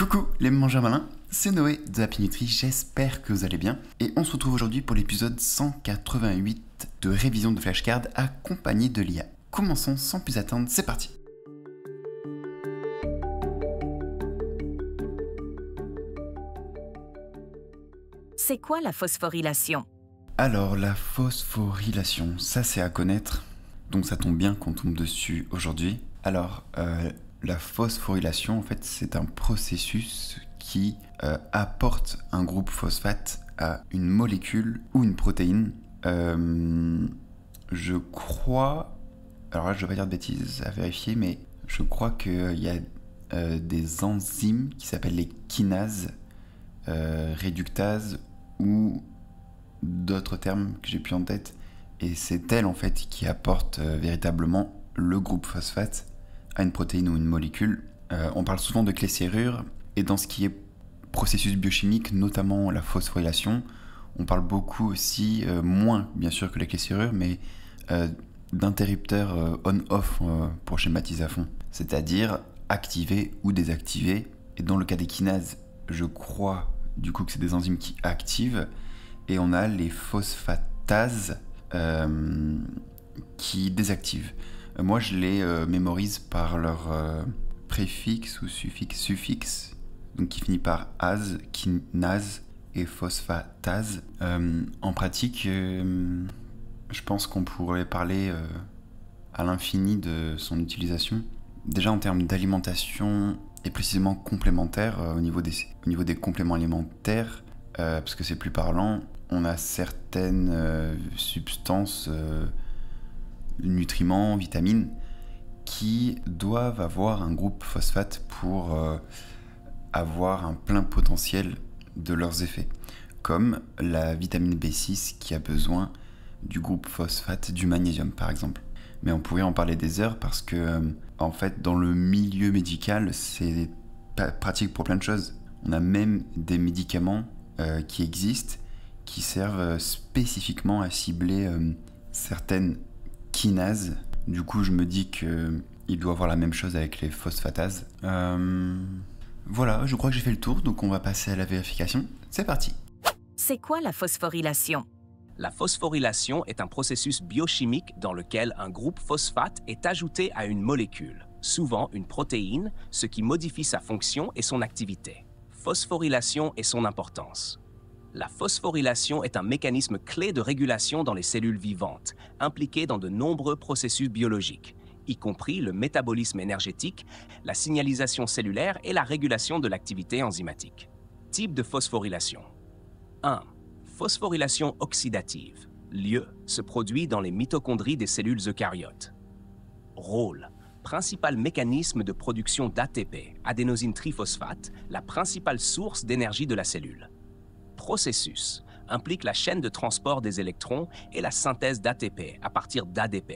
Coucou les mangeurs malins, c'est Noé de la j'espère que vous allez bien. Et on se retrouve aujourd'hui pour l'épisode 188 de révision de flashcard accompagné de l'IA. Commençons sans plus attendre, c'est parti C'est quoi la phosphorylation Alors la phosphorylation, ça c'est à connaître, donc ça tombe bien qu'on tombe dessus aujourd'hui. Alors, euh, la phosphorylation, en fait, c'est un processus qui euh, apporte un groupe phosphate à une molécule ou une protéine. Euh, je crois, alors là, je vais pas dire de bêtises à vérifier, mais je crois qu'il euh, y a des enzymes qui s'appellent les kinases, réductases ou d'autres termes que j'ai plus en tête. Et c'est elles en fait qui apportent véritablement le groupe phosphate à une protéine ou une molécule. Euh, on parle souvent de clé serrure, et dans ce qui est processus biochimique, notamment la phosphorylation, on parle beaucoup aussi, euh, moins bien sûr que la clé serrure, mais euh, d'interrupteurs on-off pour schématiser à fond, c'est-à-dire activer ou désactiver. Et dans le cas des kinases, je crois du coup que c'est des enzymes qui activent, et on a les phosphatases qui désactivent. Euh, moi, je les euh, mémorise par leur euh, préfixe ou suffixe, suffixe, donc qui finit par as, kinase et phosphatase. en pratique, je pense qu'on pourrait parler à l'infini de son utilisation. Déjà en termes d'alimentation et précisément complémentaire au, niveau des, au niveau des compléments alimentaires, parce que c'est plus parlant, on a certaines substances nutriments, vitamines, qui doivent avoir un groupe phosphate pour euh, avoir un plein potentiel de leurs effets, comme la vitamine B6 qui a besoin du groupe phosphate du magnésium par exemple. Mais on pourrait en parler des heures parce que euh, en fait dans le milieu médical c'est pratique pour plein de choses. On a même des médicaments euh, qui existent qui servent spécifiquement à cibler certaines du coup, je me dis que il doit avoir la même chose avec les phosphatases. Euh, voilà, je crois que j'ai fait le tour, donc on va passer à la vérification. C'est parti. C'est quoi la phosphorylation La phosphorylation est un processus biochimique dans lequel un groupe phosphate est ajouté à une molécule, souvent une protéine, ce qui modifie sa fonction et son activité. Phosphorylation et son importance. La phosphorylation est un mécanisme clé de régulation dans les cellules vivantes, impliqué dans de nombreux processus biologiques, y compris le métabolisme énergétique, la signalisation cellulaire et la régulation de l'activité enzymatique. Type de phosphorylation 1. Phosphorylation oxydative. Lieu se produit dans les mitochondries des cellules eucaryotes. Rôle principal mécanisme de production d'ATP, adénosine triphosphate, la principale source d'énergie de la cellule processus implique la chaîne de transport des électrons et la synthèse d'ATP à partir d'ADP,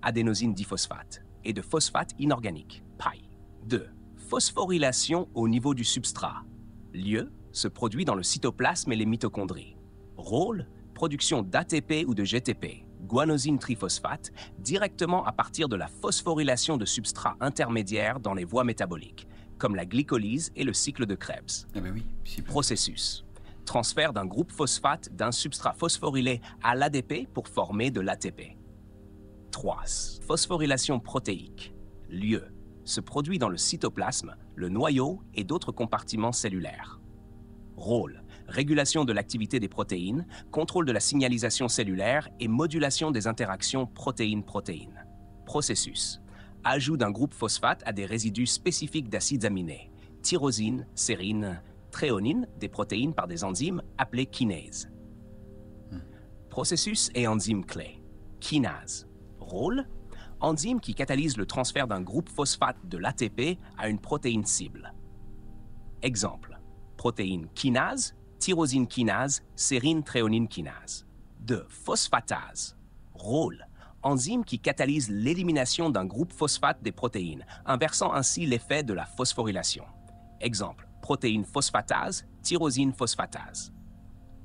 adénosine diphosphate, et de phosphate inorganique, PAI. 2. Phosphorylation au niveau du substrat. Lieu, se produit dans le cytoplasme et les mitochondries. Rôle, production d'ATP ou de GTP, guanosine triphosphate, directement à partir de la phosphorylation de substrats intermédiaires dans les voies métaboliques, comme la glycolyse et le cycle de Krebs. Eh ben processus transfert d'un groupe phosphate d'un substrat phosphorylé à l'ADP pour former de l'ATP. 3. Phosphorylation protéique. Lieu. Se produit dans le cytoplasme, le noyau et d'autres compartiments cellulaires. Rôle. Régulation de l'activité des protéines, contrôle de la signalisation cellulaire et modulation des interactions protéines-protéines. Processus. Ajout d'un groupe phosphate à des résidus spécifiques d'acides aminés. Tyrosine, sérine, tréonine des protéines par des enzymes appelées kinases. Processus et enzyme clé. Kinase. Rôle enzyme qui catalyse le transfert d'un groupe phosphate de l'ATP à une protéine cible. Exemple protéine kinase, tyrosine kinase, sérine tréonine kinase. De Phosphatase. Rôle enzyme qui catalyse l'élimination d'un groupe phosphate des protéines, inversant ainsi l'effet de la phosphorylation. Exemple protéine phosphatase, tyrosine phosphatase.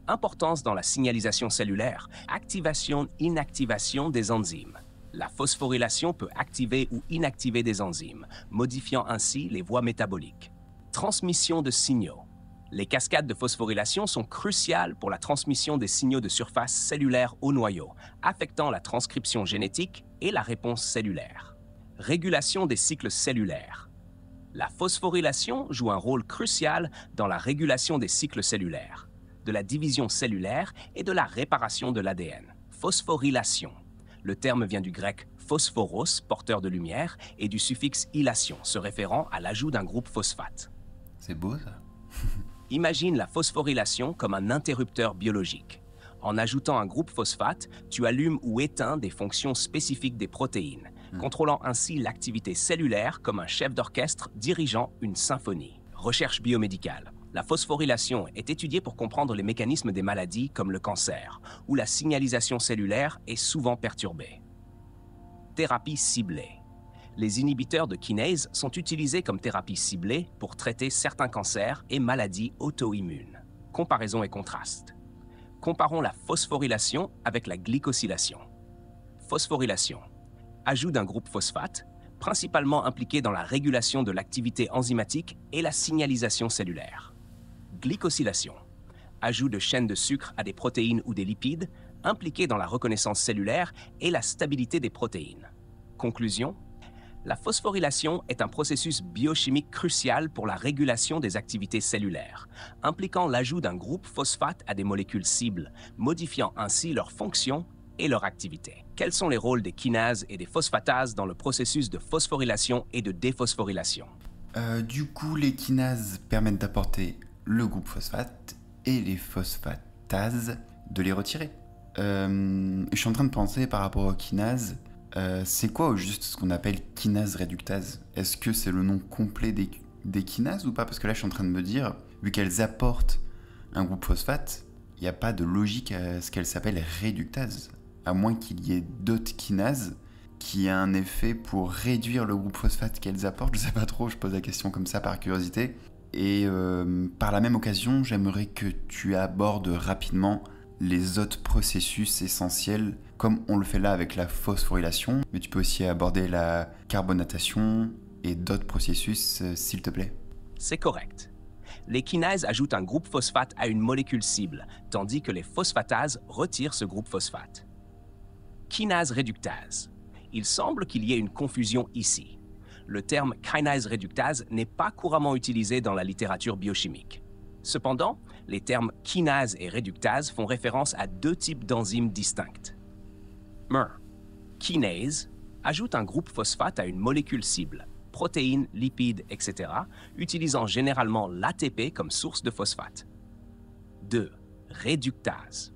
Importance dans la signalisation cellulaire, activation-inactivation des enzymes. La phosphorylation peut activer ou inactiver des enzymes, modifiant ainsi les voies métaboliques. Transmission de signaux. Les cascades de phosphorylation sont cruciales pour la transmission des signaux de surface cellulaire au noyau, affectant la transcription génétique et la réponse cellulaire. Régulation des cycles cellulaires. La phosphorylation joue un rôle crucial dans la régulation des cycles cellulaires, de la division cellulaire et de la réparation de l'ADN. Phosphorylation. Le terme vient du grec phosphoros, porteur de lumière, et du suffixe ilation, se référant à l'ajout d'un groupe phosphate. C'est beau ça Imagine la phosphorylation comme un interrupteur biologique. En ajoutant un groupe phosphate, tu allumes ou éteins des fonctions spécifiques des protéines, Mmh. contrôlant ainsi l'activité cellulaire comme un chef d'orchestre dirigeant une symphonie. Recherche biomédicale. La phosphorylation est étudiée pour comprendre les mécanismes des maladies comme le cancer, où la signalisation cellulaire est souvent perturbée. Thérapie ciblée. Les inhibiteurs de kinase sont utilisés comme thérapie ciblée pour traiter certains cancers et maladies auto-immunes. Comparaison et contraste. Comparons la phosphorylation avec la glycosylation. Phosphorylation ajout d'un groupe phosphate, principalement impliqué dans la régulation de l'activité enzymatique et la signalisation cellulaire. Glycosylation, ajout de chaînes de sucre à des protéines ou des lipides, impliqué dans la reconnaissance cellulaire et la stabilité des protéines. Conclusion La phosphorylation est un processus biochimique crucial pour la régulation des activités cellulaires, impliquant l'ajout d'un groupe phosphate à des molécules cibles, modifiant ainsi leur fonction et leur activité. Quels sont les rôles des kinases et des phosphatases dans le processus de phosphorylation et de déphosphorylation euh, Du coup, les kinases permettent d'apporter le groupe phosphate et les phosphatases de les retirer. Euh, je suis en train de penser par rapport aux kinases. Euh, c'est quoi au juste ce qu'on appelle kinase réductase Est-ce que c'est le nom complet des, des kinases ou pas Parce que là, je suis en train de me dire, vu qu'elles apportent un groupe phosphate, il n'y a pas de logique à ce qu'elles s'appellent réductase à moins qu'il y ait d'autres kinases qui aient un effet pour réduire le groupe phosphate qu'elles apportent. Je sais pas trop, je pose la question comme ça par curiosité. Et euh, par la même occasion, j'aimerais que tu abordes rapidement les autres processus essentiels, comme on le fait là avec la phosphorylation, mais tu peux aussi aborder la carbonatation et d'autres processus, euh, s'il te plaît. C'est correct. Les kinases ajoutent un groupe phosphate à une molécule cible, tandis que les phosphatases retirent ce groupe phosphate kinase réductase. Il semble qu'il y ait une confusion ici. Le terme kinase réductase n'est pas couramment utilisé dans la littérature biochimique. Cependant, les termes kinase et réductase font référence à deux types d'enzymes distinctes. MER, kinase, ajoute un groupe phosphate à une molécule cible, protéines, lipides, etc., utilisant généralement l'ATP comme source de phosphate. 2. Réductase.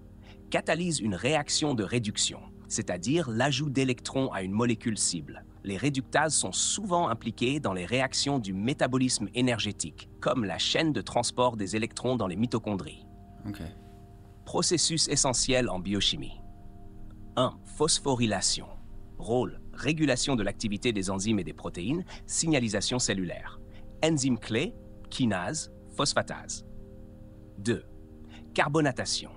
Catalyse une réaction de réduction, c'est-à-dire l'ajout d'électrons à une molécule cible. Les réductases sont souvent impliquées dans les réactions du métabolisme énergétique, comme la chaîne de transport des électrons dans les mitochondries. Processus essentiel en biochimie. 1. Phosphorylation. Rôle régulation de l'activité des enzymes et des protéines, signalisation cellulaire. Enzymes clés, kinase, phosphatase. 2. Carbonatation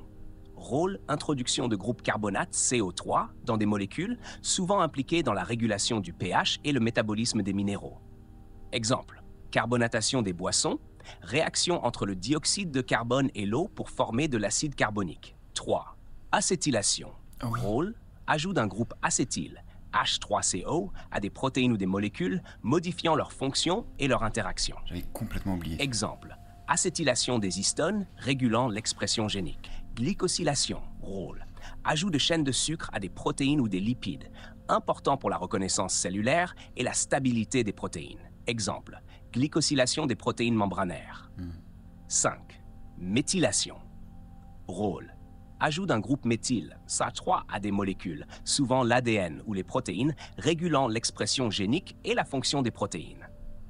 rôle introduction de groupes carbonates CO3 dans des molécules souvent impliquées dans la régulation du pH et le métabolisme des minéraux. Exemple, carbonatation des boissons, réaction entre le dioxyde de carbone et l'eau pour former de l'acide carbonique. 3. Acétylation. Ah rôle, ajout d'un groupe acétyl, H3CO, à des protéines ou des molécules, modifiant leur fonction et leur interaction. J'avais complètement oublié. Exemple, acétylation des histones, régulant l'expression génique. Glycosylation, rôle. Ajout de chaînes de sucre à des protéines ou des lipides, important pour la reconnaissance cellulaire et la stabilité des protéines. Exemple, glycosylation des protéines membranaires. 5. Méthylation. Rôle. Ajout d'un groupe méthyle, SA3, à des molécules, souvent l'ADN ou les protéines, régulant l'expression génique et la fonction des protéines.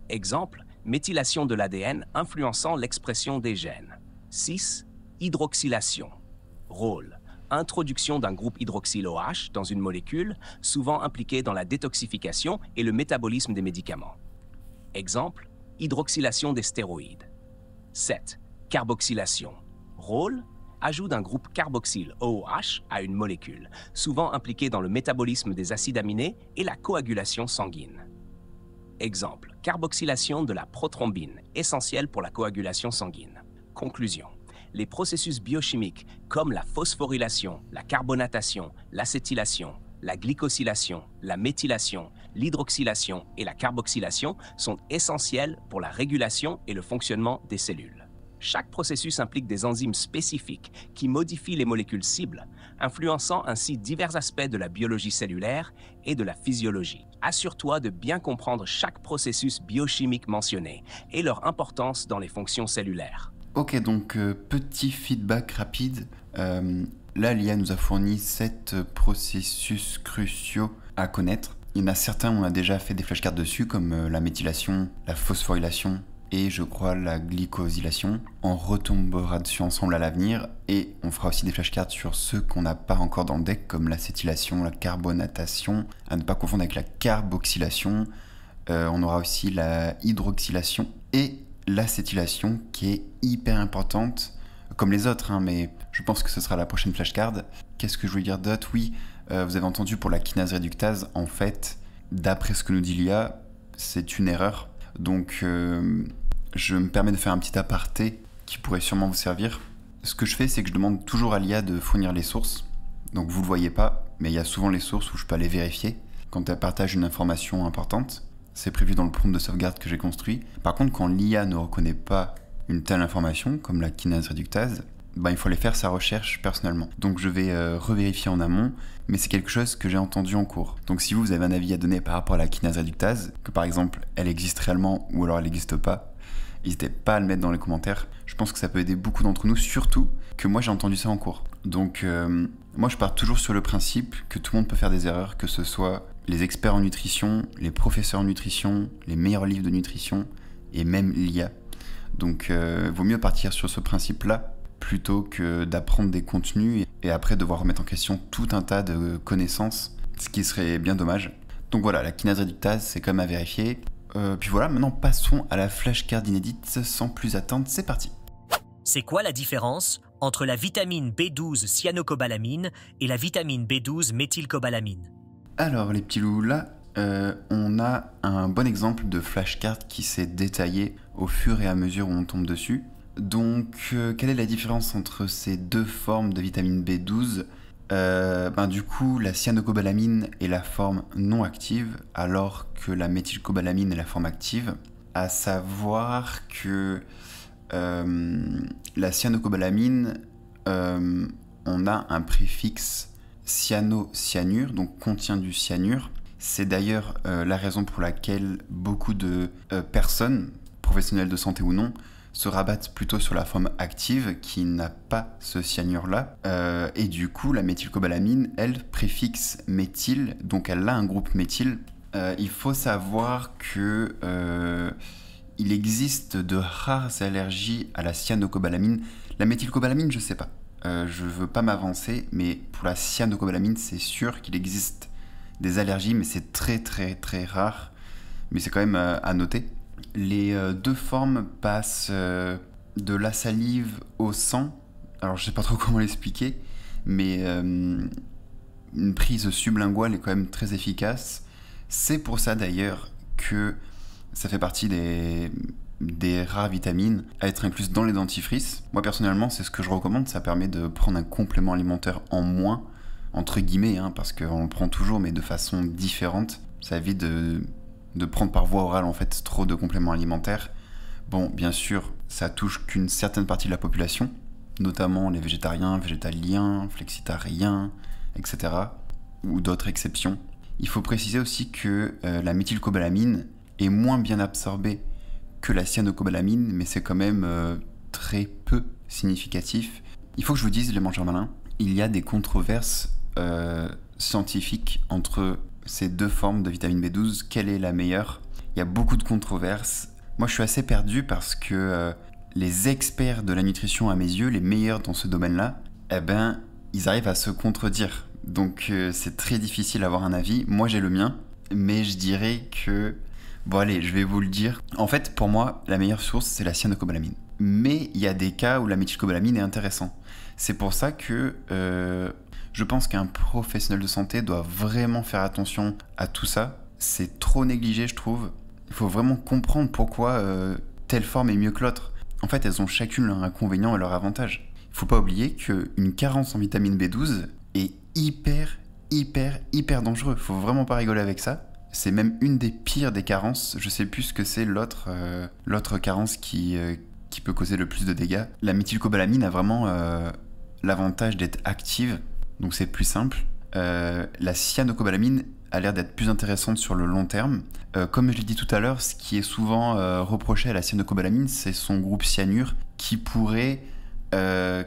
Exemple, méthylation de l'ADN influençant l'expression des gènes. 6. Hydroxylation. Rôle. Introduction d'un groupe hydroxyl OH dans une molécule, souvent impliquée dans la détoxification et le métabolisme des médicaments. Exemple, hydroxylation des stéroïdes. 7. Carboxylation. Rôle Ajout d'un groupe carboxyle OH à une molécule, souvent impliquée dans le métabolisme des acides aminés et la coagulation sanguine. Exemple, carboxylation de la prothrombine, essentielle pour la coagulation sanguine. Conclusion les processus biochimiques comme la phosphorylation, la carbonatation, l'acétylation, la glycosylation, la méthylation, l'hydroxylation et la carboxylation sont essentiels pour la régulation et le fonctionnement des cellules. Chaque processus implique des enzymes spécifiques qui modifient les molécules cibles, influençant ainsi divers aspects de la biologie cellulaire et de la physiologie. Assure-toi de bien comprendre chaque processus biochimique mentionné et leur importance dans les fonctions cellulaires. Ok, donc euh, petit feedback rapide. là, euh, l'IA nous a fourni sept processus cruciaux à connaître. Il y en a certains on a déjà fait des flashcards dessus, comme euh, la méthylation, la phosphorylation et je crois la glycosylation. On retombera dessus ensemble à l'avenir et on fera aussi des flashcards sur ceux qu'on n'a pas encore dans le deck, comme l'acétylation, la carbonatation, à ne pas confondre avec la carboxylation. on aura aussi la hydroxylation et l'acétylation qui est hyper importante, comme les autres, hein, mais je pense que ce sera la prochaine flashcard. Qu'est-ce que je voulais dire d'autre Oui, euh, vous avez entendu pour la kinase réductase, en fait, d'après ce que nous dit l'IA, c'est une erreur. Donc, euh, je me permets de faire un petit aparté qui pourrait sûrement vous servir. Ce que je fais, c'est que je demande toujours à l'IA de fournir les sources. Donc, vous ne le voyez pas, mais il y a souvent les sources où je peux aller vérifier quand elle partage une information importante c'est prévu dans le prompt de sauvegarde que j'ai construit. Par contre, quand l'IA ne reconnaît pas une telle information, comme la kinase réductase, ben, il faut aller faire sa recherche personnellement. Donc je vais euh, revérifier en amont, mais c'est quelque chose que j'ai entendu en cours. Donc si vous, avez un avis à donner par rapport à la kinase réductase, que par exemple elle existe réellement ou alors elle n'existe pas, n'hésitez pas à le mettre dans les commentaires. Je pense que ça peut aider beaucoup d'entre nous, surtout que moi j'ai entendu ça en cours. Donc euh, moi je pars toujours sur le principe que tout le monde peut faire des erreurs, que ce soit les experts en nutrition, les professeurs en nutrition, les meilleurs livres de nutrition et même l'IA. Donc euh, vaut mieux partir sur ce principe-là plutôt que d'apprendre des contenus et après devoir remettre en question tout un tas de connaissances, ce qui serait bien dommage. Donc voilà, la kinase réductase, c'est comme à vérifier. Euh, puis voilà, maintenant passons à la flashcard inédite sans plus attendre, c'est parti. C'est quoi la différence entre la vitamine B12 cyanocobalamine et la vitamine B12 méthylcobalamine alors les petits loups, là, euh, on a un bon exemple de flashcard qui s'est détaillé au fur et à mesure où on tombe dessus. Donc, euh, quelle est la différence entre ces deux formes de vitamine B12 euh, ben, Du coup, la cyanocobalamine est la forme non active, alors que la méthylcobalamine est la forme active. À savoir que la cyanocobalamine, on a un préfixe cyanocyanure, donc contient du cyanure. C'est d'ailleurs euh, la raison pour laquelle beaucoup de euh, personnes, professionnelles de santé ou non, se rabattent plutôt sur la forme active qui n'a pas ce cyanure-là. Euh, et du coup, la méthylcobalamine, elle préfixe méthyl, donc elle a un groupe méthyl. il faut savoir que il existe de rares allergies à la cyanocobalamine. La méthylcobalamine, je ne sais pas. Je euh, je veux pas m'avancer, mais pour la cyanocobalamine, c'est sûr qu'il existe des allergies, mais c'est très très très rare. Mais c'est quand même euh, à noter. Les euh, deux formes passent de la salive au sang. Alors je sais pas trop comment l'expliquer, mais une prise sublinguale est quand même très efficace. C'est pour ça d'ailleurs que ça fait partie des, des rares vitamines à être incluses dans les dentifrices. Moi personnellement, c'est ce que je recommande, ça permet de prendre un complément alimentaire en moins, entre guillemets, hein, parce qu'on le prend toujours, mais de façon différente. Ça évite de, prendre par voie orale en fait trop de compléments alimentaires. Bon, bien sûr, ça touche qu'une certaine partie de la population, notamment les végétariens, végétaliens, flexitariens, etc. ou d'autres exceptions. Il faut préciser aussi que euh, la méthylcobalamine est moins bien absorbée que la cyanocobalamine, mais c'est quand même euh, très peu significatif. Il faut que je vous dise, les mangeurs malins, il y a des controverses euh, scientifiques entre ces deux formes de vitamine B12. Quelle est la meilleure Il y a beaucoup de controverses. Moi, je suis assez perdu parce que euh, les experts de la nutrition, à mes yeux, les meilleurs dans ce domaine-là, eh bien, ils arrivent à se contredire. Donc, c'est très difficile d'avoir un avis. Moi, j'ai le mien, mais je dirais que Bon allez, je vais vous le dire. En fait, pour moi, la meilleure source, c'est la cyanocobalamine. Mais il y a des cas où la méthylcobalamine est intéressante. C'est pour ça que euh, je pense qu'un professionnel de santé doit vraiment faire attention à tout ça. C'est trop négligé, je trouve. Il faut vraiment comprendre pourquoi euh, telle forme est mieux que l'autre. En fait, elles ont chacune leur inconvénient et leur avantage. Il faut pas oublier qu'une carence en vitamine B12 est hyper, hyper, hyper dangereux. Faut vraiment pas rigoler avec ça c'est même une des pires des carences. Je sais plus ce que c'est l'autre euh, l'autre carence qui, euh, qui peut causer le plus de dégâts. La méthylcobalamine a vraiment euh, l'avantage d'être active, donc c'est plus simple. la cyanocobalamine a l'air d'être plus intéressante sur le long terme. comme je l'ai dit tout à l'heure, ce qui est souvent reproché à la cyanocobalamine, c'est son groupe cyanure qui pourrait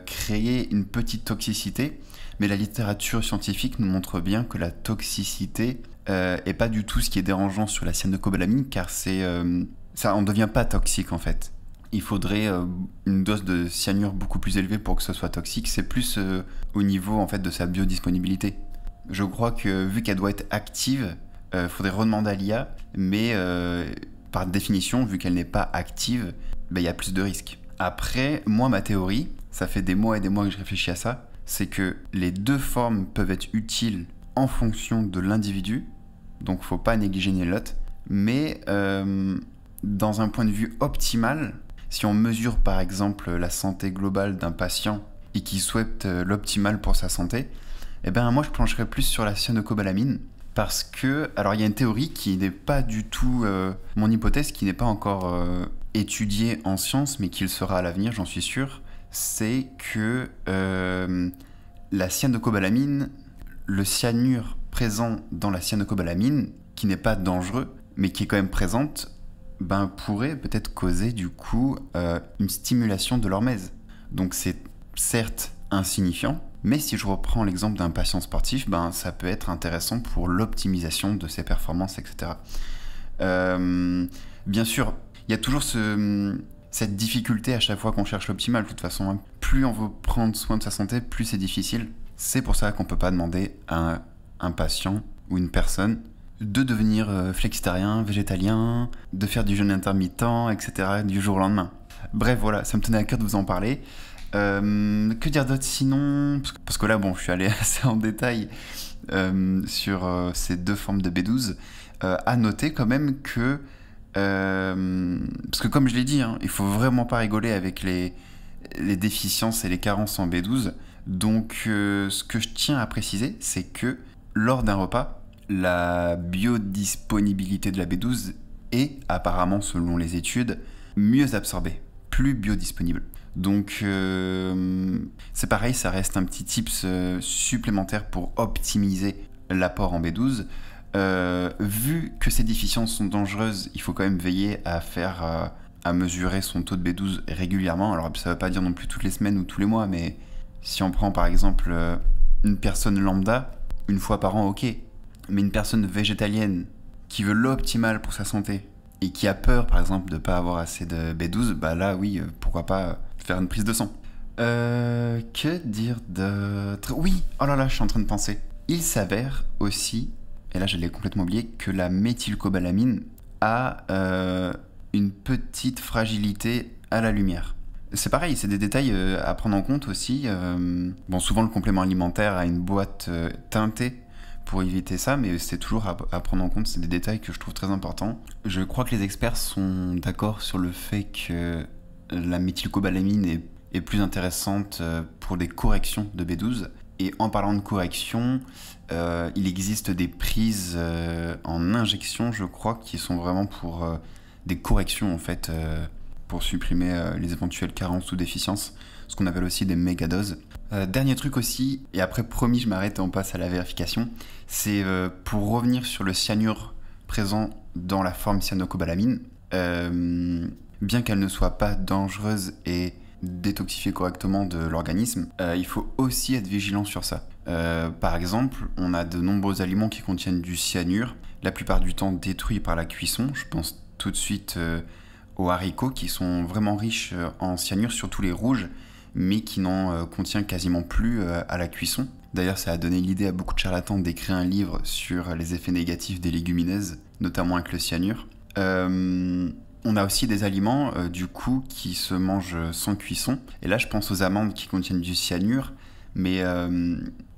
créer une petite toxicité. Mais la littérature scientifique nous montre bien que la toxicité euh, et pas du tout ce qui est dérangeant sur la cyanocobalamine car c'est euh, ça on devient pas toxique en fait. Il faudrait euh, une dose de cyanure beaucoup plus élevée pour que ce soit toxique, c'est plus au niveau en fait de sa biodisponibilité. Je crois que vu qu'elle doit être active, il faudrait redemander à l'IA, mais par définition, vu qu'elle n'est pas active, ben, il y a plus de risques. Après, moi ma théorie, ça fait des mois et des mois que je réfléchis à ça, c'est que les deux formes peuvent être utiles en fonction de l'individu, donc faut pas négliger ni l'autre. Mais euh, dans un point de vue optimal, si on mesure par exemple la santé globale d'un patient et qui souhaite euh, l'optimal pour sa santé, eh ben moi je plancherais plus sur la cyanocobalamine parce que alors il y a une théorie qui n'est pas du tout euh, mon hypothèse qui n'est pas encore étudiée en science mais qui le sera à l'avenir j'en suis sûr c'est que la cyanocobalamine le cyanure présent dans la cyanocobalamine, qui n'est pas dangereux, mais qui est quand même présente, ben, pourrait peut-être causer du coup euh, une stimulation de l'hormèse. Donc c'est certes insignifiant, mais si je reprends l'exemple d'un patient sportif, ben, ça peut être intéressant pour l'optimisation de ses performances, etc. Euh, bien sûr, il y a toujours ce, cette difficulté à chaque fois qu'on cherche l'optimal. De toute façon, hein, plus on veut prendre soin de sa santé, plus c'est difficile. C'est pour ça qu'on ne peut pas demander à un patient ou une personne de devenir euh, flexitarien, végétalien, de faire du jeûne intermittent, etc., du jour au lendemain. Bref, voilà, ça me tenait à cœur de vous en parler. Euh, que dire d'autre sinon parce que, là, bon, je suis allé assez en détail euh, sur ces deux formes de B12. à noter quand même que, parce que comme je l'ai dit, hein, il faut vraiment pas rigoler avec les, les déficiences et les carences en B12. Donc, ce que je tiens à préciser, c'est que lors d'un repas, la biodisponibilité de la B12 est, apparemment selon les études, mieux absorbée, plus biodisponible. Donc euh, c'est pareil, ça reste un petit tips euh, supplémentaire pour optimiser l'apport en B12. Euh, vu que ces déficiences sont dangereuses, il faut quand même veiller à faire à mesurer son taux de B12 régulièrement. Alors ça ne veut pas dire non plus toutes les semaines ou tous les mois, mais si on prend par exemple une personne lambda, une fois par an, ok. Mais une personne végétalienne qui veut l'optimal pour sa santé et qui a peur, par exemple, de ne pas avoir assez de B12, bah là, oui, euh, pourquoi pas euh, faire une prise de sang. Euh, que dire d'autre Oui, oh là là, je suis en train de penser. Il s'avère aussi, et là je l'ai complètement oublié, que la méthylcobalamine a euh, une petite fragilité à la lumière. C'est pareil, c'est des détails euh, à prendre en compte aussi. Euh, bon, souvent le complément alimentaire a une boîte euh, teintée pour éviter ça, mais c'est toujours à, prendre en compte, c'est des détails que je trouve très importants. Je crois que les experts sont d'accord sur le fait que la méthylcobalamine est, plus intéressante pour des corrections de B12. Et en parlant de correction, il existe des prises en injection, je crois, qui sont vraiment pour des corrections en fait pour supprimer euh, les éventuelles carences ou déficiences, ce qu'on appelle aussi des méga doses. Euh, dernier truc aussi, et après promis je m'arrête et on passe à la vérification, c'est euh, pour revenir sur le cyanure présent dans la forme cyanocobalamine, bien qu'elle ne soit pas dangereuse et détoxifiée correctement de l'organisme, il faut aussi être vigilant sur ça. par exemple, on a de nombreux aliments qui contiennent du cyanure, la plupart du temps détruit par la cuisson, je pense tout de suite aux haricots qui sont vraiment riches euh, en cyanure, surtout les rouges, mais qui n'en euh, contient quasiment plus euh, à la cuisson. D'ailleurs, ça a donné l'idée à beaucoup de charlatans d'écrire un livre sur les effets négatifs des légumineuses, notamment avec le cyanure. on a aussi des aliments, du coup, qui se mangent sans cuisson. Et là, je pense aux amandes qui contiennent du cyanure, mais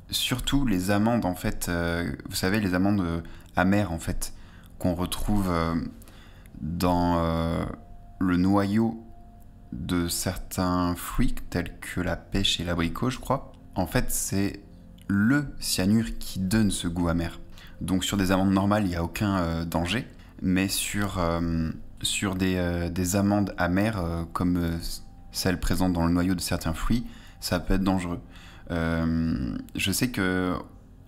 surtout les amandes, en fait, vous savez, les amandes amères, en fait, qu'on retrouve dans le noyau de certains fruits tels que la pêche et l'abricot, je crois, en fait, c'est le cyanure qui donne ce goût amer. Donc sur des amandes normales, il n'y a aucun euh, danger, mais sur, euh, sur euh, des, amandes amères comme celles présentes dans le noyau de certains fruits, ça peut être dangereux. je sais que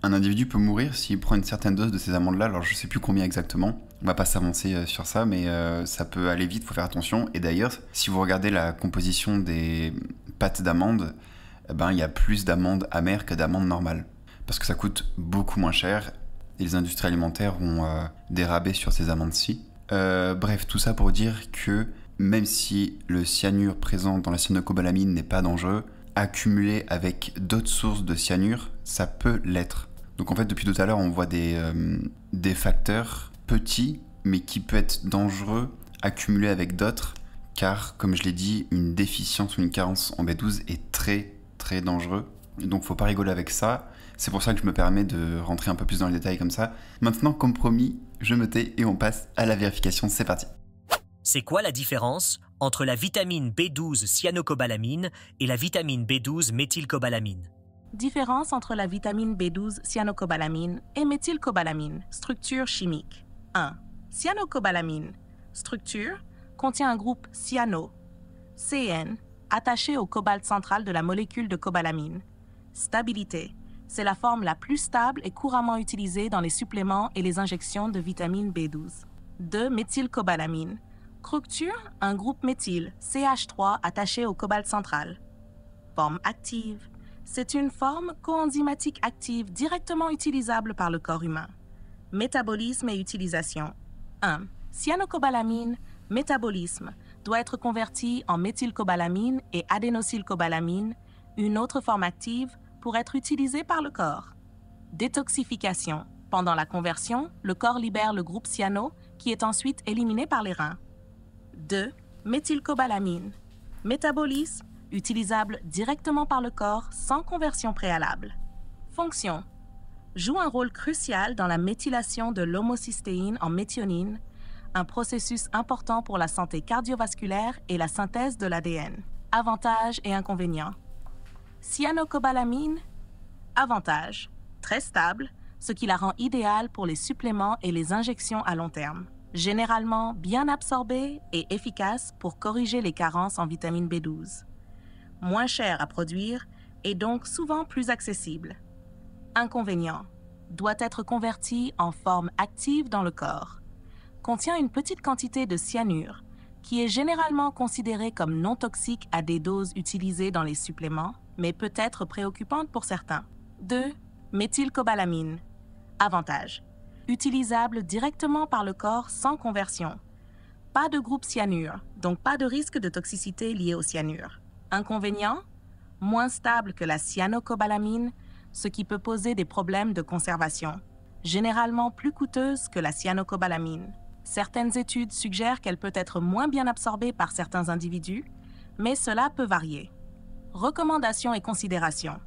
un individu peut mourir s'il prend une certaine dose de ces amandes-là. Alors je sais plus combien exactement. On va pas s'avancer euh, sur ça, mais euh, ça peut aller vite, il faut faire attention. Et d'ailleurs, si vous regardez la composition des pâtes d'amandes, eh ben il y a plus d'amandes amères que d'amandes normales, parce que ça coûte beaucoup moins cher. Et les industries alimentaires ont euh, sur ces amandes-ci. Euh, bref, tout ça pour dire que même si le cyanure présent dans la cyanocobalamine n'est pas dangereux, accumulé avec d'autres sources de cyanure, ça peut l'être. Donc en fait, depuis tout à l'heure, on voit des, euh, des facteurs petits, mais qui peuvent être dangereux accumulés avec d'autres, car comme je l'ai dit, une déficience ou une carence en B12 est très très dangereux. Donc faut pas rigoler avec ça. C'est pour ça que je me permets de rentrer un peu plus dans les détails comme ça. Maintenant, comme promis, je me tais et on passe à la vérification. C'est parti. C'est quoi la différence entre la vitamine B12 cyanocobalamine et la vitamine B12 méthylcobalamine Différence entre la vitamine B12 cyanocobalamine et méthylcobalamine. Structure chimique. 1. Cyanocobalamine. Structure contient un groupe cyano, CN, attaché au cobalt central de la molécule de cobalamine. Stabilité. C'est la forme la plus stable et couramment utilisée dans les suppléments et les injections de vitamine B12. 2. Méthylcobalamine. Structure, un groupe méthyl, CH3 attaché au cobalt central. Forme active c'est une forme coenzymatique active directement utilisable par le corps humain. Métabolisme et utilisation. 1. Cyanocobalamine, métabolisme, doit être converti en méthylcobalamine et adénosylcobalamine, une autre forme active, pour être utilisée par le corps. Détoxification. Pendant la conversion, le corps libère le groupe cyano qui est ensuite éliminé par les reins. 2. Méthylcobalamine. Métabolisme utilisable directement par le corps sans conversion préalable. Fonction joue un rôle crucial dans la méthylation de l'homocystéine en méthionine, un processus important pour la santé cardiovasculaire et la synthèse de l'ADN. Avantages et inconvénients. Cyanocobalamine Avantage très stable, ce qui la rend idéale pour les suppléments et les injections à long terme. Généralement bien absorbée et efficace pour corriger les carences en vitamine B12 moins cher à produire et donc souvent plus accessible. Inconvénient. Doit être converti en forme active dans le corps. Contient une petite quantité de cyanure, qui est généralement considérée comme non toxique à des doses utilisées dans les suppléments, mais peut être préoccupante pour certains. 2. Méthylcobalamine. Avantage. Utilisable directement par le corps sans conversion. Pas de groupe cyanure, donc pas de risque de toxicité lié au cyanure. Inconvénient Moins stable que la cyanocobalamine, ce qui peut poser des problèmes de conservation, généralement plus coûteuse que la cyanocobalamine. Certaines études suggèrent qu'elle peut être moins bien absorbée par certains individus, mais cela peut varier. Recommandations et considérations.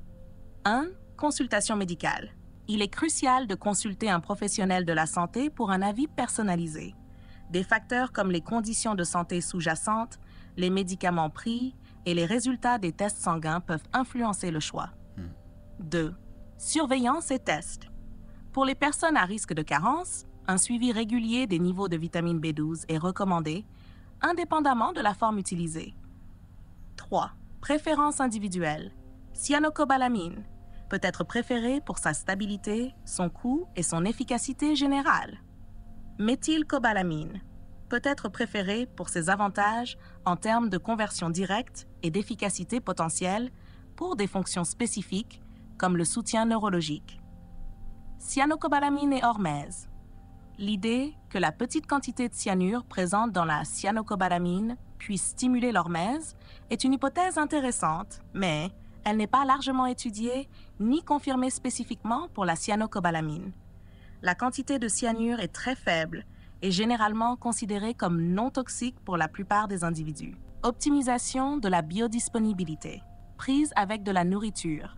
1. Consultation médicale. Il est crucial de consulter un professionnel de la santé pour un avis personnalisé. Des facteurs comme les conditions de santé sous-jacentes, les médicaments pris, et les résultats des tests sanguins peuvent influencer le choix. 2. Surveillance et tests. Pour les personnes à risque de carence, un suivi régulier des niveaux de vitamine B12 est recommandé, indépendamment de la forme utilisée. 3. Préférence individuelle. Cyanocobalamine peut être préférée pour sa stabilité, son coût et son efficacité générale. Méthylcobalamine peut-être préféré pour ses avantages en termes de conversion directe et d'efficacité potentielle pour des fonctions spécifiques comme le soutien neurologique. Cyanocobalamine et hormèse. L'idée que la petite quantité de cyanure présente dans la cyanocobalamine puisse stimuler l'hormèse est une hypothèse intéressante, mais elle n'est pas largement étudiée ni confirmée spécifiquement pour la cyanocobalamine. La quantité de cyanure est très faible est généralement considéré comme non toxique pour la plupart des individus. Optimisation de la biodisponibilité. Prise avec de la nourriture.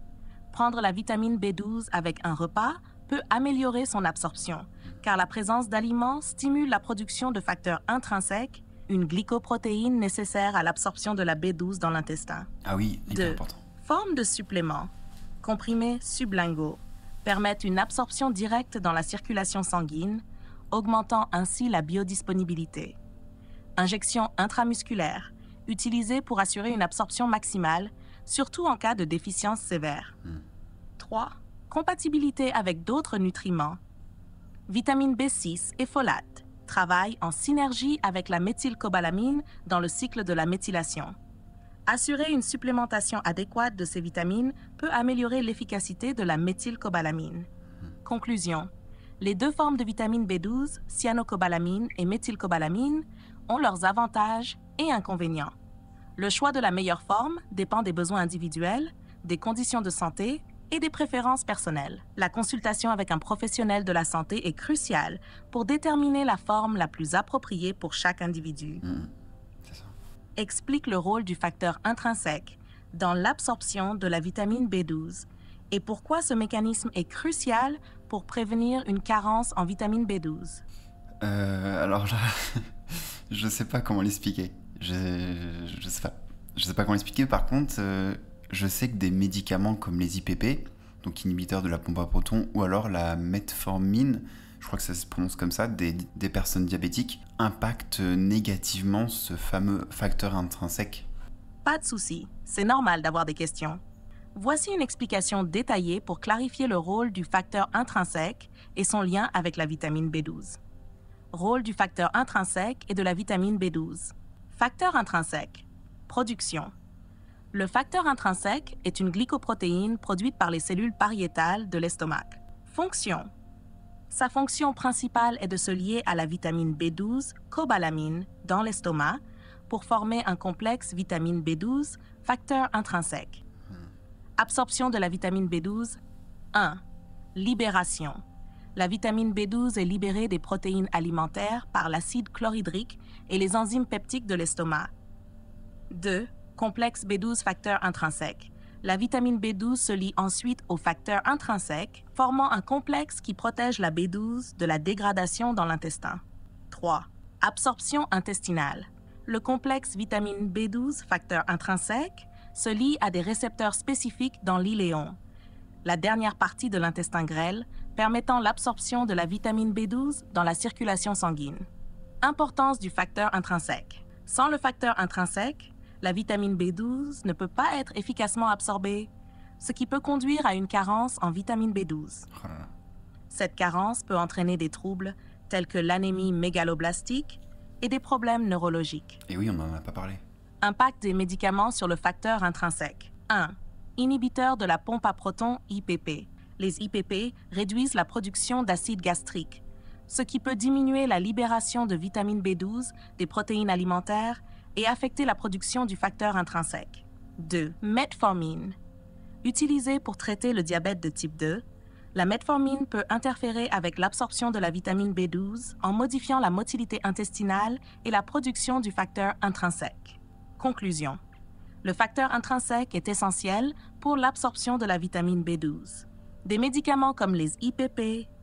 Prendre la vitamine B12 avec un repas peut améliorer son absorption, car la présence d'aliments stimule la production de facteurs intrinsèques, une glycoprotéine nécessaire à l'absorption de la B12 dans l'intestin. Ah oui, hyper important. Forme de supplément. Comprimés sublingo permettent une absorption directe dans la circulation sanguine, augmentant ainsi la biodisponibilité. Injection intramusculaire, utilisée pour assurer une absorption maximale, surtout en cas de déficience sévère. 3. Compatibilité avec d'autres nutriments. Vitamine B6 et folate travaillent en synergie avec la méthylcobalamine dans le cycle de la méthylation. Assurer une supplémentation adéquate de ces vitamines peut améliorer l'efficacité de la méthylcobalamine. Conclusion. Les deux formes de vitamine B12, cyanocobalamine et méthylcobalamine, ont leurs avantages et inconvénients. Le choix de la meilleure forme dépend des besoins individuels, des conditions de santé et des préférences personnelles. La consultation avec un professionnel de la santé est cruciale pour déterminer la forme la plus appropriée pour chaque individu. Hmm. Explique le rôle du facteur intrinsèque dans l'absorption de la vitamine B12 et pourquoi ce mécanisme est crucial pour prévenir une carence en vitamine B12 euh, Alors je sais pas comment l'expliquer. Je, je sais pas. Je sais pas comment l'expliquer. Par contre, euh, je sais que des médicaments comme les IPP, donc inhibiteurs de la pompe à proton, ou alors la metformine, je crois que ça se prononce comme ça, des, des personnes diabétiques, impactent négativement ce fameux facteur intrinsèque. Pas de souci, c'est normal d'avoir des questions. Voici une explication détaillée pour clarifier le rôle du facteur intrinsèque et son lien avec la vitamine B12. Rôle du facteur intrinsèque et de la vitamine B12. Facteur intrinsèque. Production. Le facteur intrinsèque est une glycoprotéine produite par les cellules pariétales de l'estomac. Fonction. Sa fonction principale est de se lier à la vitamine B12, cobalamine, dans l'estomac pour former un complexe vitamine B12, facteur intrinsèque. Absorption de la vitamine B12. 1. Libération. La vitamine B12 est libérée des protéines alimentaires par l'acide chlorhydrique et les enzymes peptiques de l'estomac. 2. Complexe B12 facteur intrinsèque. La vitamine B12 se lie ensuite au facteur intrinsèque, formant un complexe qui protège la B12 de la dégradation dans l'intestin. 3. Absorption intestinale. Le complexe vitamine B12 facteur intrinsèque se lie à des récepteurs spécifiques dans l'iléon, la dernière partie de l'intestin grêle, permettant l'absorption de la vitamine B12 dans la circulation sanguine. Importance du facteur intrinsèque. Sans le facteur intrinsèque, la vitamine B12 ne peut pas être efficacement absorbée, ce qui peut conduire à une carence en vitamine B12. Cette carence peut entraîner des troubles tels que l'anémie mégaloblastique et des problèmes neurologiques. Et oui, on n'en a pas parlé. Impact des médicaments sur le facteur intrinsèque. 1. Inhibiteur de la pompe à protons IPP. Les IPP réduisent la production d'acide gastrique, ce qui peut diminuer la libération de vitamine B12, des protéines alimentaires et affecter la production du facteur intrinsèque. 2. Metformine. Utilisée pour traiter le diabète de type 2, la metformine peut interférer avec l'absorption de la vitamine B12 en modifiant la motilité intestinale et la production du facteur intrinsèque. Conclusion. Le facteur intrinsèque est essentiel pour l'absorption de la vitamine B12. Des médicaments comme les IPP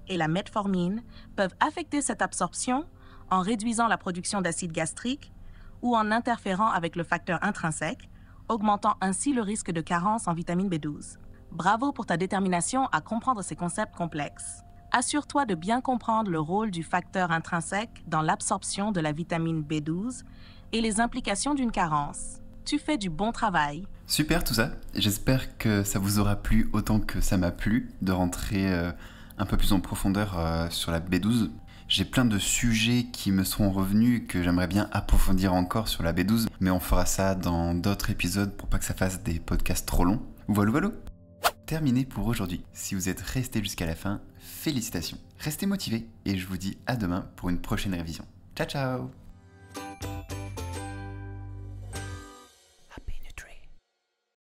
et la metformine peuvent affecter cette absorption en réduisant la production d'acide gastrique ou en interférant avec le facteur intrinsèque, augmentant ainsi le risque de carence en vitamine B12. Bravo pour ta détermination à comprendre ces concepts complexes. Assure-toi de bien comprendre le rôle du facteur intrinsèque dans l'absorption de la vitamine B12 et les implications d'une carence. Tu fais du bon travail. Super tout ça. J'espère que ça vous aura plu autant que ça m'a plu de rentrer euh, un peu plus en profondeur euh, sur la B12. J'ai plein de sujets qui me sont revenus que j'aimerais bien approfondir encore sur la B12, mais on fera ça dans d'autres épisodes pour pas que ça fasse des podcasts trop longs. Voilà, voilà. Terminé pour aujourd'hui. Si vous êtes resté jusqu'à la fin, félicitations. Restez motivés et je vous dis à demain pour une prochaine révision. Ciao ciao